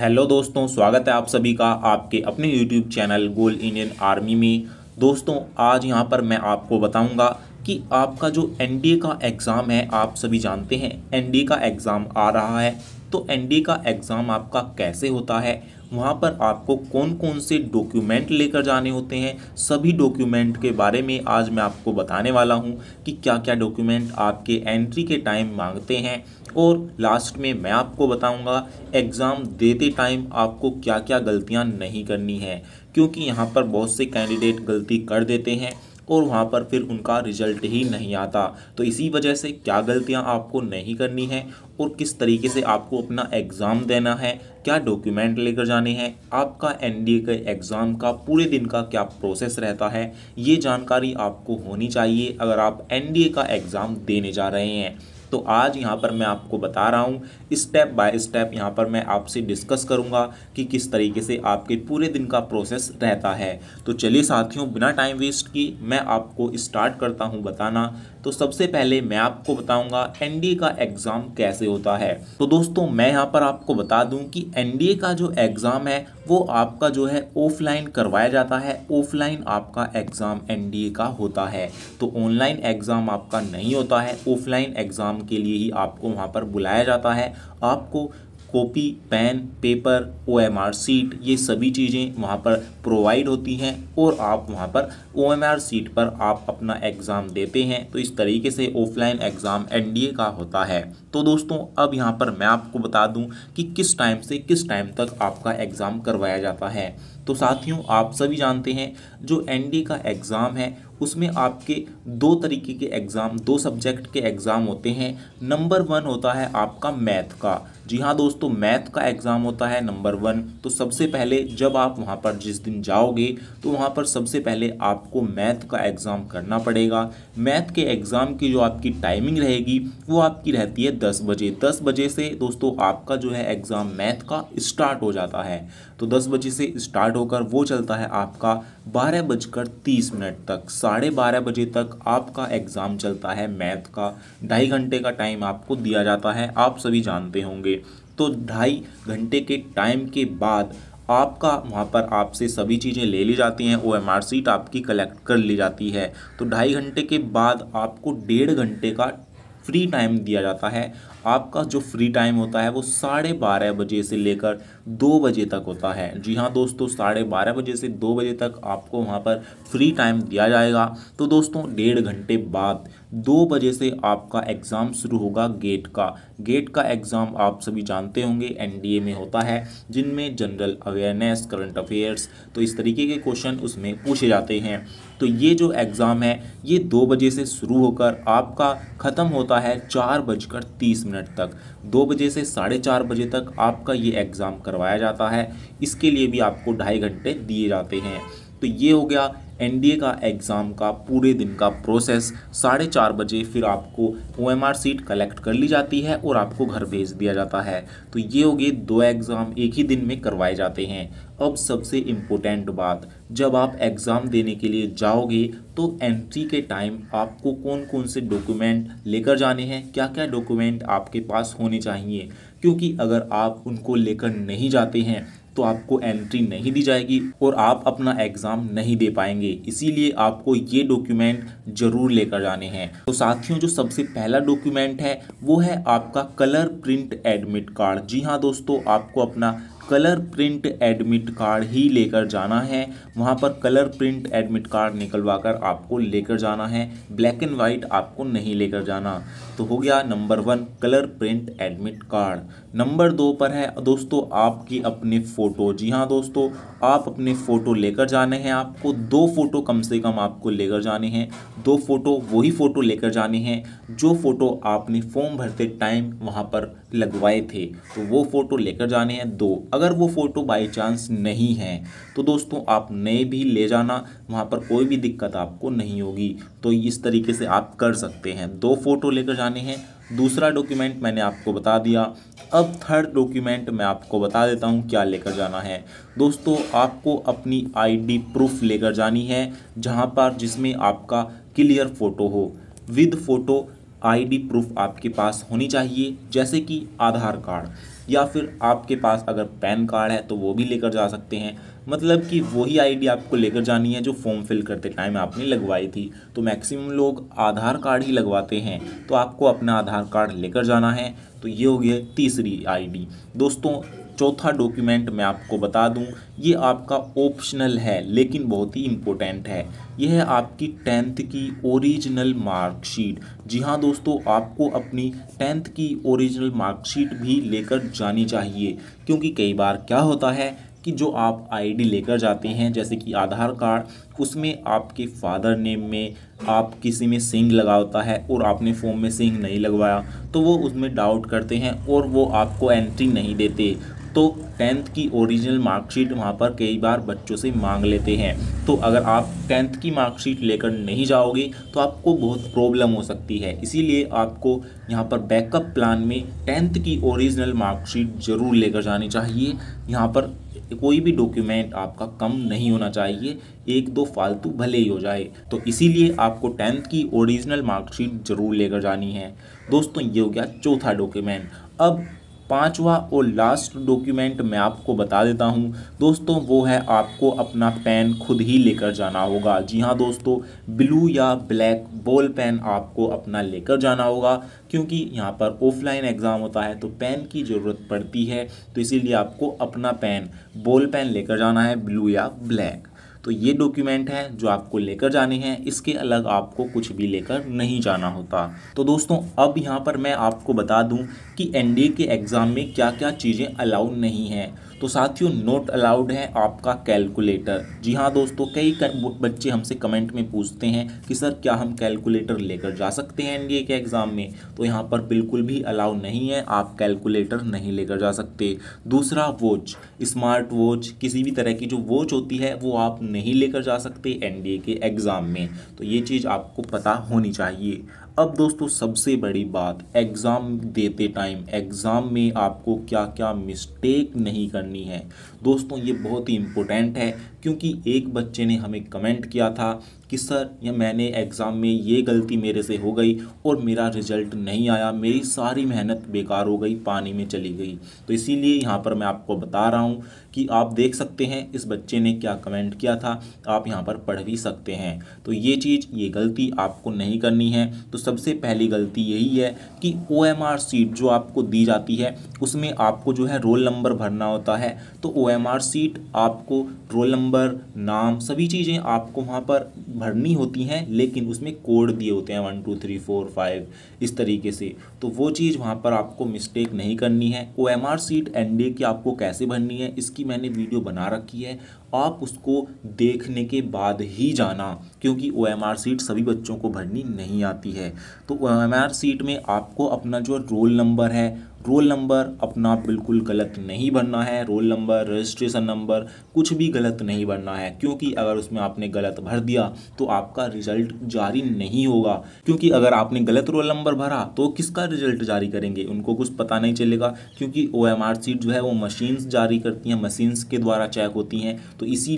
hello दोस्तों स्वागत है आप सभी का आपके अपने YouTube channel goal Indian army में दोस्तों आज यहाँ पर मैं आपको बताऊँगा कि आपका जो एनडीए का एग्ज़ाम है आप सभी जानते हैं एनडीए का एग्ज़ाम आ रहा है तो एनडीए का एग्ज़ाम आपका कैसे होता है वहाँ पर आपको कौन कौन से डॉक्यूमेंट लेकर जाने होते हैं सभी डॉक्यूमेंट के बारे में आज मैं आपको बताने वाला हूँ कि क्या क्या डॉक्यूमेंट आपके एंट्री के टाइम मांगते हैं और लास्ट में मैं आपको बताऊँगा एग्ज़ाम देते टाइम आपको क्या क्या गलतियाँ नहीं करनी है क्योंकि यहाँ पर बहुत से कैंडिडेट गलती कर देते हैं और वहाँ पर फिर उनका रिजल्ट ही नहीं आता तो इसी वजह से क्या गलतियाँ आपको नहीं करनी है और किस तरीके से आपको अपना एग्ज़ाम देना है क्या डॉक्यूमेंट लेकर जाने हैं आपका एनडीए के एग्ज़ाम का पूरे दिन का क्या प्रोसेस रहता है ये जानकारी आपको होनी चाहिए अगर आप एनडीए का एग्ज़ाम देने जा रहे हैं तो आज यहाँ पर मैं आपको बता रहा हूँ स्टेप बाय स्टेप यहाँ पर मैं आपसे डिस्कस करूँगा कि किस तरीके से आपके पूरे दिन का प्रोसेस रहता है तो चलिए साथियों बिना टाइम वेस्ट की मैं आपको स्टार्ट करता हूँ बताना तो सबसे पहले मैं आपको बताऊंगा एनडीए का एग्ज़ाम कैसे होता है तो दोस्तों मैं यहाँ पर आपको बता दूं कि एनडीए का जो एग्ज़ाम है वो आपका जो है ऑफलाइन करवाया जाता है ऑफलाइन आपका एग्ज़ाम एनडीए का होता है तो ऑनलाइन एग्ज़ाम आपका नहीं होता है ऑफलाइन एग्ज़ाम के लिए ही आपको वहाँ पर बुलाया जाता है आपको copy pen paper O M R sheet ये सभी चीज़ें वहाँ पर प्रोवाइड होती हैं और आप वहाँ पर ओ एम आर सीट पर आप अपना एग्ज़ाम देते हैं तो इस तरीके से offline exam N D A का होता है तो दोस्तों अब यहाँ पर मैं आपको बता दूँ कि किस टाइम से किस टाइम तक आपका एग्ज़ाम करवाया जाता है तो साथियों आप सभी जानते हैं जो एन डी ए का एग्ज़ाम है उसमें आपके दो तरीके के एग्ज़ाम दो सब्जेक्ट के एग्ज़ाम होते हैं नंबर वन होता है आपका मैथ का जी हाँ दोस्तों मैथ का एग्ज़ाम होता है नंबर वन तो सबसे पहले जब आप वहाँ पर जिस दिन जाओगे तो वहाँ पर सबसे पहले आपको मैथ का एग्ज़ाम करना पड़ेगा मैथ के एग्ज़ाम की जो आपकी टाइमिंग रहेगी वो आपकी रहती है दस बजे दस बजे से दोस्तों आपका जो है एग्ज़ाम मैथ का स्टार्ट हो जाता है तो दस बजे से स्टार्ट होकर वो चलता है आपका बारह बजकर तीस मिनट तक साढ़े बारह बजे तक आपका एग्ज़ाम चलता है मैथ का ढाई घंटे का टाइम आपको दिया जाता है आप सभी जानते होंगे तो ढाई घंटे के टाइम के बाद आपका वहाँ पर आपसे सभी चीज़ें ले ली जाती हैं ओ एम आर सीट आपकी कलेक्ट कर ली जाती है तो ढाई घंटे के बाद आपको डेढ़ घंटे का फ्री टाइम दिया जाता है आपका जो फ्री टाइम होता है वो साढ़े बारह बजे से लेकर दो बजे तक होता है जी हाँ दोस्तों साढ़े बारह बजे से दो बजे तक आपको वहाँ पर फ्री टाइम दिया जाएगा तो दोस्तों डेढ़ घंटे बाद दो बजे से आपका एग्ज़ाम शुरू होगा गेट का गेट का एग्ज़ाम आप सभी जानते होंगे एनडीए में होता है जिनमें जनरल अवेयरनेस करंट अफेयर्स तो इस तरीके के क्वेश्चन उसमें पूछे जाते हैं तो ये जो एग्ज़ाम है ये दो बजे से शुरू होकर आपका ख़त्म होता है चार बजकर तीस मिनट तक दो बजे से साढ़े चार बजे तक आपका ये एग्ज़ाम करवाया जाता है इसके लिए भी आपको ढाई घंटे दिए जाते हैं तो ये हो गया एनडीए का एग्ज़ाम का पूरे दिन का प्रोसेस साढ़े चार बजे फिर आपको ओएमआर सीट कलेक्ट कर ली जाती है और आपको घर भेज दिया जाता है तो ये हो गए दो एग्ज़ाम एक ही दिन में करवाए जाते हैं अब सबसे इम्पोर्टेंट बात जब आप एग्ज़ाम देने के लिए जाओगे तो एंट्री के टाइम आपको कौन कौन से डॉक्यूमेंट लेकर जाने हैं क्या क्या डॉक्यूमेंट आपके पास होने चाहिए क्योंकि अगर आप उनको लेकर नहीं जाते हैं तो आपको एंट्री नहीं दी जाएगी और आप अपना एग्ज़ाम नहीं दे पाएंगे इसीलिए आपको ये डॉक्यूमेंट ज़रूर लेकर जाने हैं तो साथियों जो सबसे पहला डॉक्यूमेंट है वो है आपका कलर प्रिंट एडमिट कार्ड जी हाँ दोस्तों आपको अपना कलर प्रिंट एडमिट कार्ड ही लेकर जाना है वहाँ पर कलर प्रिंट एडमिट कार्ड निकलवाकर आपको लेकर जाना है ब्लैक एंड वाइट आपको नहीं लेकर जाना तो हो गया number one colour print admit card number दो पर है दोस्तों आपकी अपनी फ़ोटो जी हाँ दोस्तों आप अपने फ़ोटो लेकर जाने हैं आपको दो फ़ोटो कम से कम आपको लेकर जाने हैं दो फ़ोटो वही फ़ोटो लेकर जाने हैं जो फ़ोटो आपने फॉर्म भरते टाइम वहाँ पर लगवाए थे तो वो फ़ोटो लेकर जाने हैं दो अगर वो फ़ोटो बाई चांस नहीं है तो दोस्तों आप नए भी ले जाना वहाँ पर कोई भी दिक्कत आपको नहीं होगी तो इस तरीके से आप कर सकते हैं दो फ़ोटो लेकर जाने हैं दूसरा डॉक्यूमेंट मैंने आपको बता दिया अब थर्ड डॉक्यूमेंट मैं आपको बता देता हूँ क्या लेकर जाना है दोस्तों आपको अपनी आईडी प्रूफ लेकर जानी है जहाँ पर जिसमें आपका क्लियर फ़ोटो हो विद फ़ोटो आईडी प्रूफ आपके पास होनी चाहिए जैसे कि आधार कार्ड या फिर आपके पास अगर पैन कार्ड है तो वो भी लेकर जा सकते हैं मतलब कि वही आईडी आपको लेकर जानी है जो फॉर्म फिल करते टाइम आपने लगवाई थी तो मैक्सिमम लोग आधार कार्ड ही लगवाते हैं तो आपको अपना आधार कार्ड लेकर जाना है तो ये हो गया तीसरी आईडी दोस्तों चौथा डॉक्यूमेंट मैं आपको बता दूं ये आपका ऑप्शनल है लेकिन बहुत ही इम्पोर्टेंट है यह है आपकी टेंथ की ओरिजिनल मार्कशीट जी हाँ दोस्तों आपको अपनी टेंथ की ओरिजिनल मार्कशीट भी लेकर जानी चाहिए क्योंकि कई बार क्या होता है कि जो आप आईडी लेकर जाते हैं जैसे कि आधार कार्ड उसमें आपके फादर नेम में आप किसी में सिंह लगा होता है और आपने फॉर्म में सिंह नहीं लगवाया तो वो उसमें डाउट करते हैं और वो आपको एंट्री नहीं देते तो टेंथ की ओरिजिनल मार्कशीट वहाँ पर कई बार बच्चों से मांग लेते हैं तो अगर आप टेंथ की मार्कशीट लेकर नहीं जाओगे तो आपको बहुत प्रॉब्लम हो सकती है इसीलिए आपको यहाँ पर बैकअप प्लान में टेंथ की ओरिजिनल मार्कशीट ज़रूर लेकर जानी चाहिए यहाँ पर कोई भी डॉक्यूमेंट आपका कम नहीं होना चाहिए एक दो फालतू भले ही हो जाए तो इसीलिए आपको टेंथ की ओरिजिनल मार्कशीट ज़रूर लेकर जानी है दोस्तों ये हो गया चौथा डॉक्यूमेंट अब पांचवा और लास्ट डॉक्यूमेंट मैं आपको बता देता हूं दोस्तों वो है आपको अपना पेन खुद ही लेकर जाना होगा जी हाँ दोस्तों ब्लू या ब्लैक बॉल पेन आपको अपना लेकर जाना होगा क्योंकि यहाँ पर ऑफलाइन एग्ज़ाम होता है तो पेन की ज़रूरत पड़ती है तो इसीलिए आपको अपना पेन बॉल पेन लेकर जाना है ब्लू या ब्लैक तो ये डॉक्यूमेंट है जो आपको लेकर जाने हैं इसके अलग आपको कुछ भी लेकर नहीं जाना होता तो दोस्तों अब यहाँ पर मैं आपको बता दूँ कि एन के एग्ज़ाम में क्या क्या चीज़ें अलाउ नहीं हैं तो साथियों नोट अलाउड है आपका कैलकुलेटर जी हाँ दोस्तों कई बच्चे हमसे कमेंट में पूछते हैं कि सर क्या हम कैलकुलेटर लेकर जा सकते हैं एनडीए के एग्ज़ाम में तो यहाँ पर बिल्कुल भी अलाउ नहीं है आप कैलकुलेटर नहीं लेकर जा सकते दूसरा वॉच स्मार्ट वॉच किसी भी तरह की जो वॉच होती है वो आप नहीं लेकर जा सकते एनडीए के एग्ज़ाम में तो ये चीज़ आपको पता होनी चाहिए अब दोस्तों सबसे बड़ी बात एग्ज़ाम देते टाइम एग्ज़ाम में आपको क्या क्या मिस्टेक नहीं करनी है दोस्तों ये बहुत ही इम्पोर्टेंट है क्योंकि एक बच्चे ने हमें कमेंट किया था कि सर या मैंने एग्ज़ाम में ये गलती मेरे से हो गई और मेरा रिजल्ट नहीं आया मेरी सारी मेहनत बेकार हो गई पानी में चली गई तो इसीलिए यहाँ पर मैं आपको बता रहा हूँ कि आप देख सकते हैं इस बच्चे ने क्या कमेंट किया था आप यहाँ पर पढ़ भी सकते हैं तो ये चीज़ ये गलती आपको नहीं करनी है तो सबसे पहली गलती यही है कि ओ सीट जो आपको दी जाती है उसमें आपको जो है रोल नंबर भरना होता है तो ओ सीट आपको रोल नंबर नंबर नाम सभी चीज़ें आपको वहाँ पर भरनी होती हैं लेकिन उसमें कोड दिए होते हैं one two three four five इस तरीके से तो वो चीज़ वहाँ पर आपको मिस्टेक नहीं करनी है O M R sheet N D की आपको कैसे भरनी है इसकी मैंने वीडियो बना रखी है आप उसको देखने के बाद ही जाना क्योंकि ओ एम आर सीट सभी बच्चों को भरनी नहीं आती है तो ओ एम आर सीट में आपको अपना जो रोल नंबर है रोल नंबर अपना बिल्कुल गलत नहीं भरना है रोल नंबर रजिस्ट्रेशन नंबर कुछ भी गलत नहीं भरना है क्योंकि अगर उसमें आपने गलत भर दिया तो आपका रिजल्ट जारी नहीं होगा क्योंकि अगर आपने गलत रोल नंबर भरा तो किसका रिजल्ट जारी करेंगे उनको कुछ पता नहीं चलेगा क्योंकि ओ एम आर सीट जो है वो मशीन्स जारी करती हैं मशीन्स के द्वारा चेक होती हैं तो इसी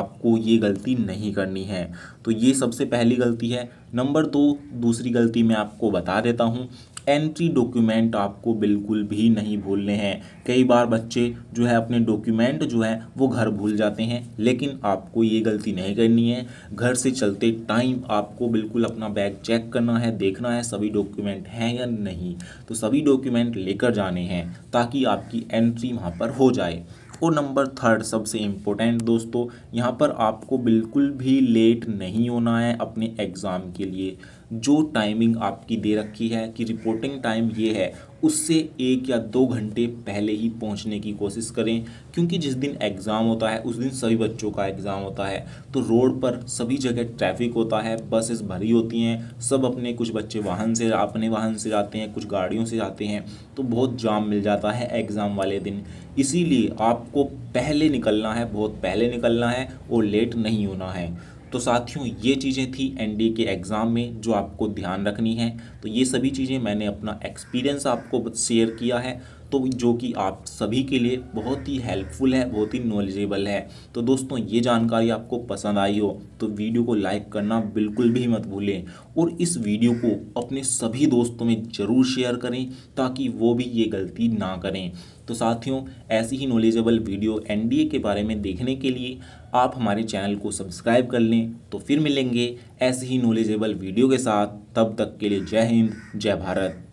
आपको ये गलती नहीं करनी है तो ये सबसे पहली गलती है नंबर दो दूसरी गलती मैं आपको बता देता हूँ एंट्री डॉक्यूमेंट आपको बिल्कुल भी नहीं भूलने हैं कई बार बच्चे जो है अपने डॉक्यूमेंट जो है वो घर भूल जाते हैं लेकिन आपको ये गलती नहीं करनी है घर से चलते टाइम आपको बिल्कुल अपना बैग चेक करना है देखना है सभी डॉक्यूमेंट हैं या नहीं तो सभी डॉक्यूमेंट लेकर जाने हैं ताकि आपकी एंट्री वहाँ पर हो जाए और नंबर थर्ड सबसे इम्पोर्टेंट दोस्तों यहाँ पर आपको बिल्कुल भी लेट नहीं होना है अपने एग्ज़ाम के लिए जो टाइमिंग आपकी दे रखी है कि रिपोर्टिंग टाइम ये है उससे एक या दो घंटे पहले ही पहुंचने की कोशिश करें क्योंकि जिस दिन एग्ज़ाम होता है उस दिन सभी बच्चों का एग्ज़ाम होता है तो रोड पर सभी जगह ट्रैफिक होता है बसेस भरी होती हैं सब अपने कुछ बच्चे वाहन से अपने वाहन से जाते हैं कुछ गाड़ियों से जाते हैं तो बहुत जाम मिल जाता है एग्ज़ाम वाले दिन इसीलिए आपको पहले निकलना है बहुत पहले निकलना है और लेट नहीं होना है तो साथियों ये चीज़ें थी एनडी के एग्ज़ाम में जो आपको ध्यान रखनी है तो ये सभी चीज़ें मैंने अपना एक्सपीरियंस आपको शेयर किया है तो जो कि आप सभी के लिए बहुत ही हेल्पफुल है बहुत ही नॉलेजेबल है तो दोस्तों ये जानकारी आपको पसंद आई हो तो वीडियो को लाइक करना बिल्कुल भी मत भूलें और इस वीडियो को अपने सभी दोस्तों में ज़रूर शेयर करें ताकि वो भी ये गलती ना करें तो साथियों ऐसी ही नॉलेजेबल वीडियो एनडीए के बारे में देखने के लिए आप हमारे चैनल को सब्सक्राइब कर लें तो फिर मिलेंगे ऐसे ही नॉलेजेबल वीडियो के साथ तब तक के लिए जय हिंद जय भारत